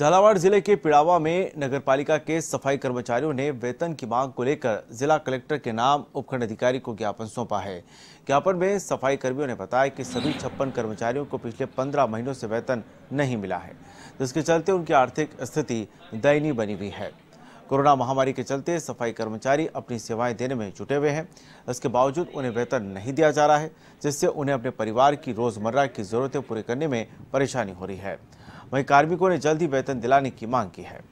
झालावाड़ जिले के पिड़ावा में नगरपालिका के सफाई कर्मचारियों ने वेतन की मांग को लेकर जिला कलेक्टर के नाम उपखंड अधिकारी को ज्ञापन सौंपा है ज्ञापन में सफाई कर्मियों ने बताया कि सभी छप्पन कर्मचारियों को पिछले पंद्रह महीनों से वेतन नहीं मिला है जिसके चलते उनकी आर्थिक स्थिति दयनीय बनी हुई है कोरोना महामारी के चलते सफाई कर्मचारी अपनी सेवाएं देने में जुटे हुए हैं इसके बावजूद उन्हें वेतन नहीं दिया जा रहा है जिससे उन्हें अपने परिवार की रोजमर्रा की जरूरतें पूरी करने में परेशानी हो रही है वहीं कार्मिकों ने जल्द ही वेतन दिलाने की मांग की है